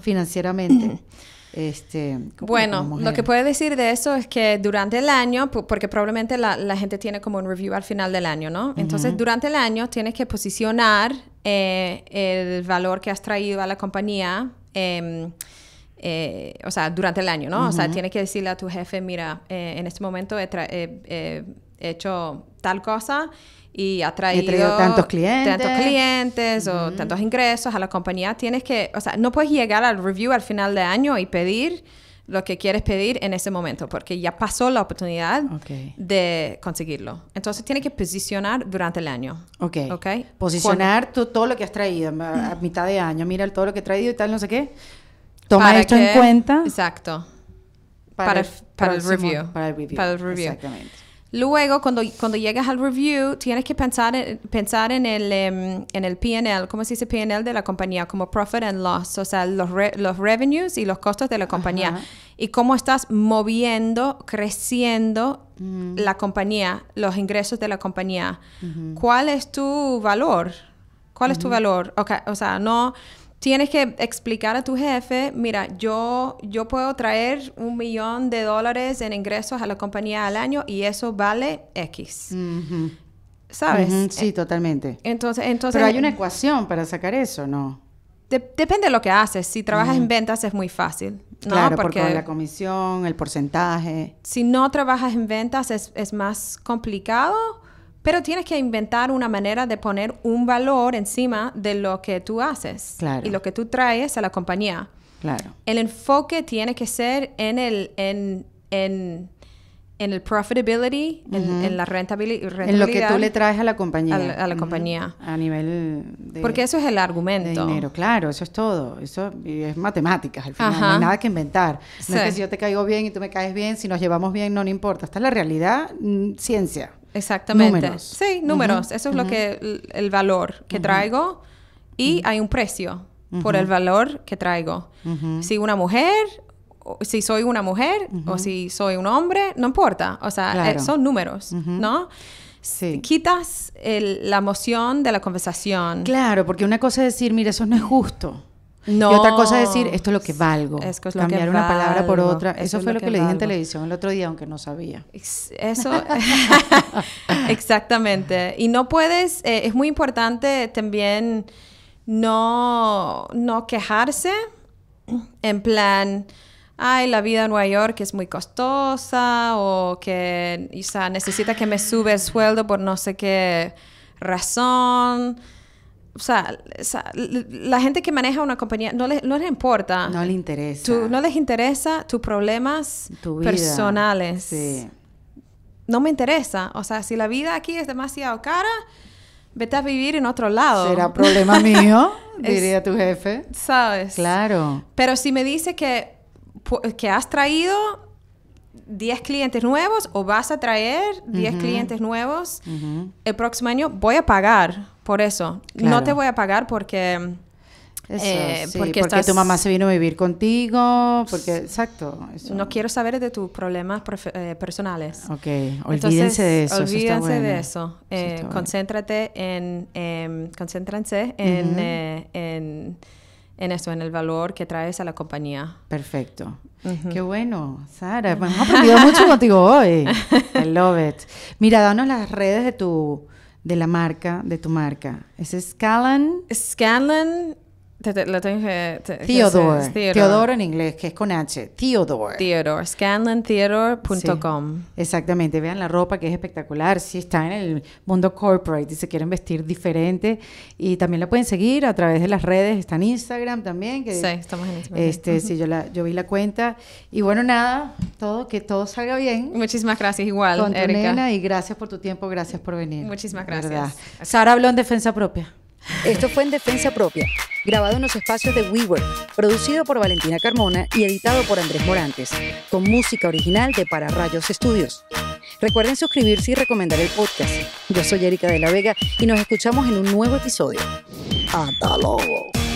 financieramente. Este, bueno, lo que eh, puedo decir de eso es que durante el año, porque probablemente la, gente tiene como un review al final del año, ¿no? Entonces, durante el año tienes que posicionar eh, el valor que has traído a la compañía. Em, eh, o sea, durante el año, ¿no? O sea, tienes que decirle a tu jefe, mira, en este momento he he hecho tal cosa y ha traído, tantos clientes, tantos clientes o tantos ingresos a la compañía, tienes que, o sea, no puedes llegar al review al final de año y pedir lo que quieres pedir en ese momento, porque ya pasó la oportunidad de conseguirlo. Entonces tienes que posicionar durante el año. Ok. okay? Posicionar todo lo que has traído a mitad de año. Mira todo lo que he traído y tal, no sé qué. Toma esto en cuenta. Exacto. Para, el, review, para el review. Para el review. Exactamente. Luego, cuando, cuando llegas al review, tienes que pensar en, pensar en el, P&L. Em, en el PNL, ¿cómo se dice PNL de la compañía? Como profit and loss, o sea, los, los revenues y los costos de la compañía. Y cómo estás moviendo, creciendo mm. la compañía, los ingresos de la compañía. ¿Cuál es tu valor? ¿Cuál es tu valor? o sea, no tienes que explicar a tu jefe, mira, yo, yo puedo traer un millón de dólares en ingresos a la compañía al año y eso vale X. ¿Sabes? Sí, eh, totalmente. Entonces, entonces... Pero hay una ecuación para sacar eso, ¿no? depende de lo que haces. Si trabajas en ventas es muy fácil. ¿no? porque, porque, la comisión, el porcentaje. Si no trabajas en ventas es, es más complicado pero tienes que inventar una manera de poner un valor encima de lo que tú haces y lo que tú traes a la compañía. Claro. El enfoque tiene que ser en el, en, en, en el profitability, en, la rentabilidad. En lo que tú le traes a la compañía. A la, compañía. A nivel de, Porque eso es el argumento. dinero, claro, eso es todo. Eso es matemáticas al final. No hay nada que inventar. No es que si yo te caigo bien y tú me caes bien, si nos llevamos bien, no, no importa. Esta es la realidad, mm, ciencia. Exactamente. Sí, números. Eso es lo que el, valor que traigo y hay un precio por el valor que traigo. Si una mujer, o, si soy una mujer o si soy un hombre, no importa. O sea, eh, son números, ¿no? Sí. Quitas la emoción de la conversación. Claro, porque una cosa es decir, mira, eso no es justo. No. Y otra cosa es decir, esto es lo que valgo. Es Cambiar una palabra por otra. Eso, fue lo que, le dije en televisión el otro día, aunque no sabía. Eso, exactamente. Y no puedes, eh, es muy importante también no, quejarse en plan, ay, la vida en Nueva York es muy costosa o que necesita que me sube el sueldo por no sé qué razón o sea, la gente que maneja una compañía no les, importa. No les interesa. no les interesa tus problemas personales. No me interesa. O sea, si la vida aquí es demasiado cara, vete a vivir en otro lado. Será problema mío, diría tu jefe. Sabes. Claro. Pero si me dice que, que has traído 10 clientes nuevos o vas a traer 10 clientes nuevos, el próximo año voy a pagar por eso, no te voy a pagar porque... Eso, eh, porque, tu mamá se vino a vivir contigo, porque, exacto. No quiero saber de tus problemas eh, personales. Ok, olvídense de eso. Olvídense de eso. Eh, concéntrate en, em, concéntrense en, en, eso, en el valor que traes a la compañía. Perfecto. Qué bueno, Sara. Hemos aprendido mucho contigo hoy. I love it. Mira, danos las redes de tu de la marca, de tu marca. ¿Es Scanlan? Scanlan te, tengo Theodore, Theodore, en inglés, que es con H. Theodore. Theodore. Scanlantheodore.com. exactamente. Vean la ropa que es espectacular. Si está en el mundo corporate y se quieren vestir diferente. Y también la pueden seguir a través de las redes. Está en Instagram también. Que, sí, estamos en Instagram. Este, sí, yo, la, yo vi la cuenta. Y bueno, nada, todo, que todo salga bien. Muchísimas gracias igual, Erika. y gracias por tu tiempo, gracias por venir. Muchísimas gracias. Sara habló en defensa propia. Esto fue en defensa propia, grabado en los espacios de WeWork, producido por Valentina Carmona y editado por Andrés Morantes, con música original de Para Rayos Estudios. Recuerden suscribirse y recomendar el podcast. Yo soy Erika de la Vega y nos escuchamos en un nuevo episodio. ¡Hasta luego!